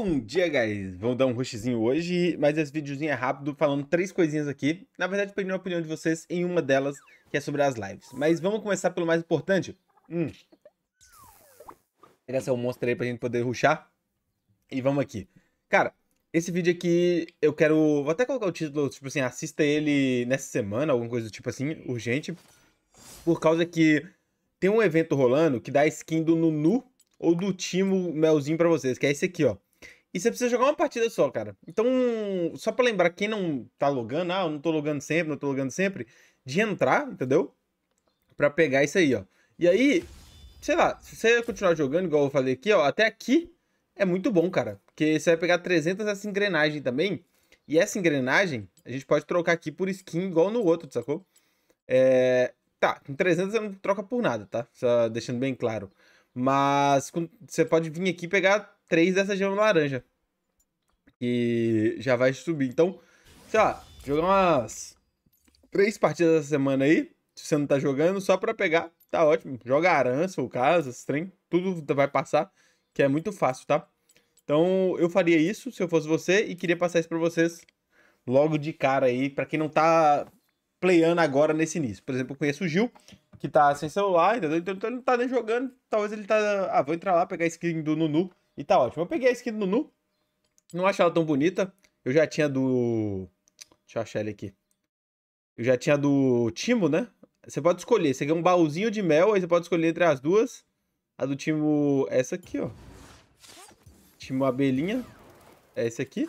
Bom dia, guys! Vamos dar um rushzinho hoje, mas esse videozinho é rápido, falando três coisinhas aqui. Na verdade, pedindo a opinião de vocês em uma delas, que é sobre as lives. Mas vamos começar pelo mais importante. Hum. Pegar seu monstro aí pra gente poder rushar. E vamos aqui. Cara, esse vídeo aqui, eu quero... Vou até colocar o título, tipo assim, assista ele nessa semana, alguma coisa do tipo assim, urgente. Por causa que tem um evento rolando que dá skin do Nunu ou do Timo Melzinho pra vocês, que é esse aqui, ó. E você precisa jogar uma partida só, cara. Então, só para lembrar, quem não tá logando, ah, eu não tô logando sempre, não tô logando sempre, de entrar, entendeu? Pra pegar isso aí, ó. E aí, sei lá, se você continuar jogando, igual eu falei aqui, ó, até aqui é muito bom, cara. Porque você vai pegar 300 essa engrenagem também. E essa engrenagem, a gente pode trocar aqui por skin igual no outro, sacou? É... Tá, com 300 você não troca por nada, tá? Só deixando bem claro. Mas você pode vir aqui pegar três dessa gema laranja. E já vai subir. Então, sei lá, jogar umas três partidas essa semana aí. Se você não tá jogando, só pra pegar, tá ótimo. Joga arança ou casa, trem, tudo vai passar, que é muito fácil, tá? Então, eu faria isso se eu fosse você e queria passar isso pra vocês logo de cara aí, pra quem não tá playando agora nesse início. Por exemplo, eu conheço o Gil, que tá sem celular, entendeu? Então ele não tá nem jogando. Talvez ele tá. Ah, vou entrar lá, pegar a skin do Nunu e tá ótimo. Eu peguei a skin do Nunu. Não acho ela tão bonita. Eu já tinha do... Deixa eu achar ele aqui. Eu já tinha do Timo, né? Você pode escolher. Você quer um baúzinho de mel, aí você pode escolher entre as duas. A do Timo... Essa aqui, ó. Timo Abelhinha. É esse aqui.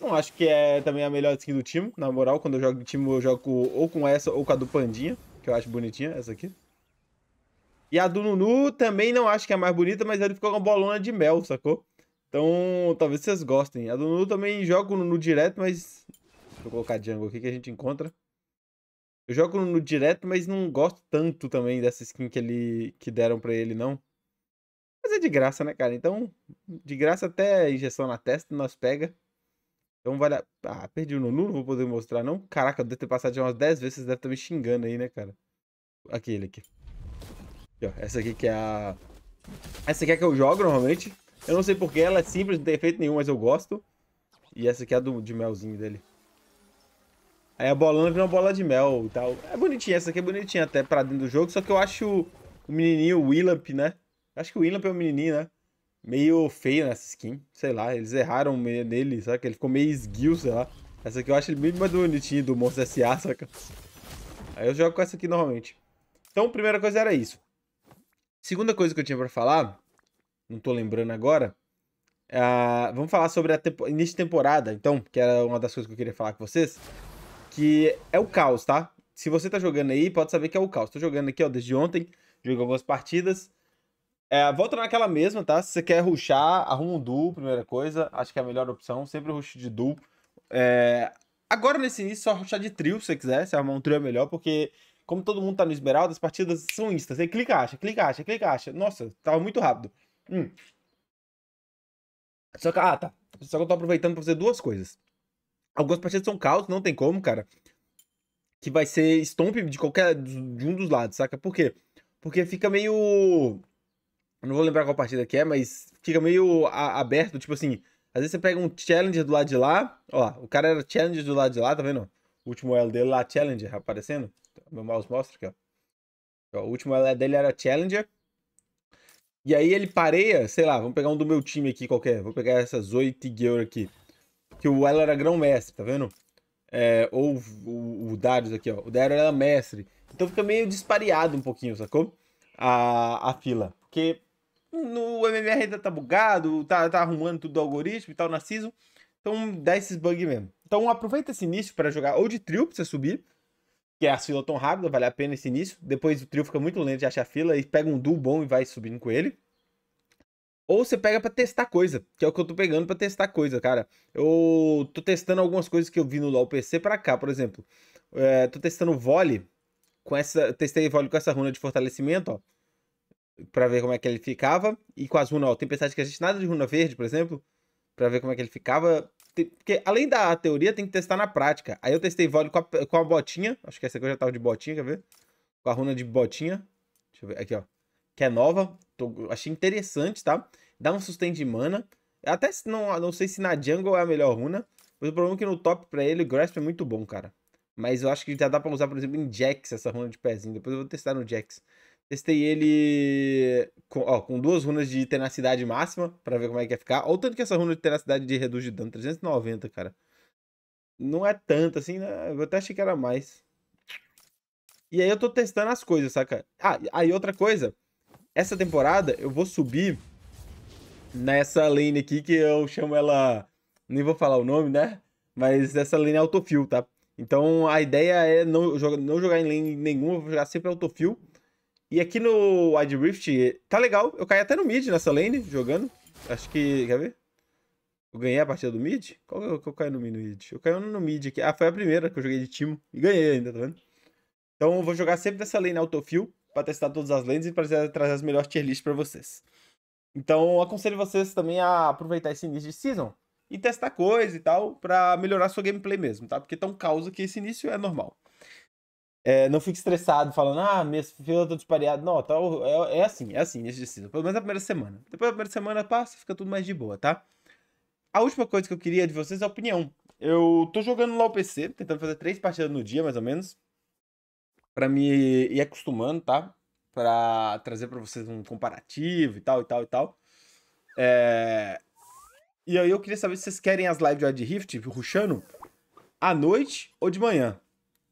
Não acho que é também a melhor skin do Timo. Na moral, quando eu jogo Timo, eu jogo ou com essa ou com a do Pandinha. Que eu acho bonitinha, essa aqui. E a do Nunu também não acho que é a mais bonita, mas ele ficou com uma bolona de mel, sacou? Então, talvez vocês gostem. A do Nunu também joga o Nunu direto, mas... eu colocar Jungle aqui que a gente encontra. Eu jogo o Nunu direto, mas não gosto tanto também dessa skin que, ele... que deram pra ele, não. Mas é de graça, né, cara? Então, de graça até injeção na testa nós pega. Então vale a... Ah, perdi o Nunu, não vou poder mostrar, não. Caraca, eu devo ter passado já umas 10 vezes, vocês devem estar me xingando aí, né, cara? Aqui, ele aqui. Essa aqui que é a... Essa aqui é a que eu jogo normalmente. Eu não sei porque ela é simples, não tem efeito nenhum, mas eu gosto. E essa aqui é a do, de melzinho dele. Aí a bolona vira uma bola de mel e tal. É bonitinha, essa aqui é bonitinha até pra dentro do jogo. Só que eu acho o menininho, o Willamp, né? Acho que o Willamp é um menininho, né? Meio feio nessa skin. Sei lá, eles erraram meio nele, sabe? Ele ficou meio esguio, sei lá. Essa aqui eu acho ele bem mais bonitinho do Monstro S.A., saca? Aí eu jogo com essa aqui normalmente. Então, a primeira coisa era isso. Segunda coisa que eu tinha para falar, não tô lembrando agora, uh, vamos falar sobre a tempo, início de temporada, então, que era uma das coisas que eu queria falar com vocês, que é o caos, tá? Se você tá jogando aí, pode saber que é o caos. Tô jogando aqui, ó, desde ontem, joguei algumas partidas. É, volta naquela mesma, tá? Se você quer ruxar, arruma um duo, primeira coisa. Acho que é a melhor opção. Sempre ruxo de duo. É... Agora, nesse início, só ruxar de trio, se você quiser. Se arrumar um trio é melhor, porque como todo mundo tá no Esmeralda, as partidas são instas. clica, acha, clica, acha, clica, acha. Nossa, tava muito rápido. Hum. Só que, ah, tá. Só que eu tô aproveitando pra fazer duas coisas. Algumas partidas são caos, não tem como, cara. Que vai ser stomp de qualquer. de um dos lados, saca? Por quê? Porque fica meio. não vou lembrar qual partida que é, mas fica meio a, aberto, tipo assim. Às vezes você pega um challenger do lado de lá. Ó, o cara era challenger do lado de lá, tá vendo? O último L dele lá, challenger, aparecendo. Meu mouse mostra aqui, ó. O último é, dele era Challenger. E aí ele pareia, sei lá, vamos pegar um do meu time aqui qualquer. Vou pegar essas 8 Gear aqui. Que o Elo era grão-mestre, tá vendo? É, ou o, o Darius aqui, ó. O Darius era mestre. Então fica meio dispareado um pouquinho, sacou? A, a fila. Porque no MMR ainda tá bugado, tá, tá arrumando tudo do algoritmo e tal, na season. Então dá esses bugs mesmo. Então aproveita esse início para jogar ou de trio pra você subir, que é a fila tão rápida, vale a pena esse início. Depois o trio fica muito lento de achar a fila e pega um duo bom e vai subindo com ele. Ou você pega para testar coisa, que é o que eu tô pegando para testar coisa, cara. Eu tô testando algumas coisas que eu vi no LoL PC para cá, por exemplo. É, tô testando vole com essa, testei vole com essa runa de fortalecimento, ó, para ver como é que ele ficava e com as runas, ó, tempestade que a gente nada de runa verde, por exemplo, para ver como é que ele ficava. Porque além da teoria, tem que testar na prática. Aí eu testei VOLI com a, com a botinha. Acho que essa aqui eu já tava de botinha, quer ver? Com a runa de botinha. Deixa eu ver, aqui, ó. Que é nova. Tô, achei interessante, tá? Dá um sustain de mana. Até não, não sei se na jungle é a melhor runa. Mas o problema é que no top pra ele, o Grasp é muito bom, cara. Mas eu acho que já dá pra usar, por exemplo, em Jax essa runa de pezinho. Depois eu vou testar no Jax. Testei ele com, ó, com duas runas de tenacidade máxima para ver como é que ia ficar. Olha o tanto que essa runa de tenacidade de reduz de dano, 390, cara. Não é tanto assim, né? Eu até achei que era mais. E aí eu tô testando as coisas, saca? Ah, aí outra coisa. Essa temporada eu vou subir nessa lane aqui que eu chamo ela... Nem vou falar o nome, né? Mas essa lane é autofill, tá? Então a ideia é não, não jogar em lane nenhuma, vou jogar sempre autofill. E aqui no Wide Rift, tá legal. Eu caí até no mid nessa lane, jogando. Acho que... Quer ver? Eu ganhei a partida do mid? Qual que eu, que eu caí no mid? Eu caí no mid aqui. Ah, foi a primeira que eu joguei de timo. E ganhei ainda, tá vendo? Então eu vou jogar sempre dessa lane autofill para testar todas as lanes e para trazer as melhores tier lists para vocês. Então aconselho vocês também a aproveitar esse início de season e testar coisa e tal para melhorar sua gameplay mesmo, tá? Porque tá um caos que esse início é normal. É, não fique estressado falando, ah, minhas filas estão dispareadas. Não, tá, é, é, assim, é assim nesse destino. Pelo menos a primeira semana. Depois da primeira semana passa, fica tudo mais de boa, tá? A última coisa que eu queria de vocês é a opinião. Eu tô jogando lá o PC, tentando fazer três partidas no dia, mais ou menos. Pra me ir acostumando, tá? Pra trazer pra vocês um comparativo e tal, e tal, e tal. É... E aí eu queria saber se vocês querem as lives de Rift, tipo, ruxando, à noite ou de manhã.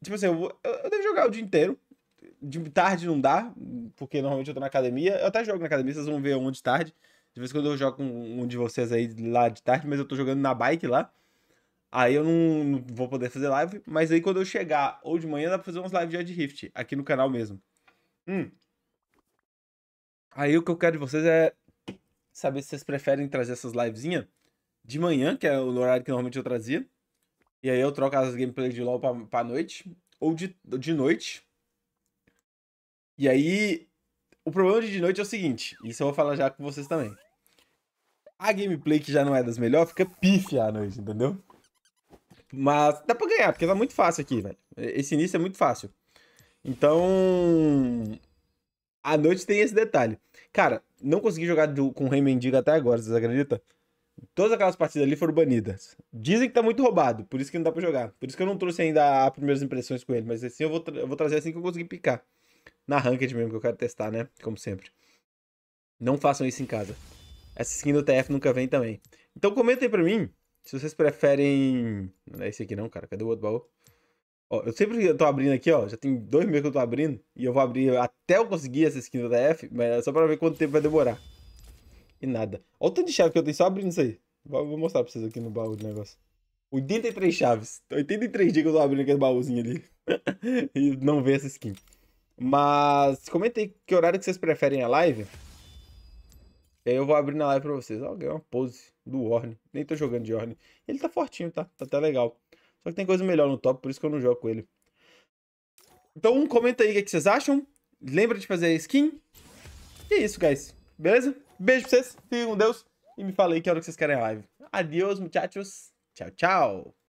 Tipo assim, eu, vou, eu, eu devo jogar o dia inteiro. De tarde não dá, porque normalmente eu tô na academia. Eu até jogo na academia, vocês vão ver um de tarde. De vez em quando eu jogo com um de vocês aí lá de tarde, mas eu tô jogando na bike lá. Aí eu não, não, vou poder fazer live, mas aí quando eu chegar ou de manhã dá pra fazer umas lives de Ed Rift aqui no canal mesmo. Hum. Aí o que eu quero de vocês é saber se vocês preferem trazer essas livezinhas de manhã, que é o horário que normalmente eu trazia, e aí eu troco as gameplays de LoL pra, pra noite. Ou de, de noite. E aí. O problema de, de noite é o seguinte. Isso eu vou falar já com vocês também. A gameplay que já não é das melhores fica pife à noite, entendeu? Mas dá pra ganhar, porque tá muito fácil aqui, velho. Esse início é muito fácil. Então. a noite tem esse detalhe. Cara, não consegui jogar do, com o Rei Mendigo até agora, vocês acreditam? Todas aquelas partidas ali foram banidas. Dizem que tá muito roubado, por isso que não dá pra jogar. Por isso que eu não trouxe ainda as primeiras impressões com ele, mas assim eu vou, eu vou trazer assim que eu conseguir picar. Na ranked mesmo, que eu quero testar, né? Como sempre. Não façam isso em casa. Essa skin do TF nunca vem também. Então comentem pra mim se vocês preferem... Não é esse aqui não, cara. Cadê o outro baú? Ó, eu sempre tô abrindo aqui, ó. Já tem dois meses que eu tô abrindo. E eu vou abrir até eu conseguir essa skin do TF, mas é só pra ver quanto tempo vai demorar. E nada. Olha o tanto de chave que eu tenho, só abrindo isso aí. Vou mostrar pra vocês aqui no baú do negócio. 83 chaves. 83 dias que eu tô abrindo aquele baúzinho ali. e não vê essa skin. Mas comenta aí que horário que vocês preferem a live. E aí eu vou abrir na live pra vocês. alguém oh, uma pose do Orne. Nem tô jogando de Orne. Ele tá fortinho, tá? Tá até legal. Só que tem coisa melhor no top, por isso que eu não jogo com ele. Então comenta aí o que, é que vocês acham. Lembra de fazer a skin. E é isso, guys. Beleza? Beijo pra vocês, fiquem com Deus e me falei que hora que vocês querem a live. Adeus, muchachos. Tchau, tchau.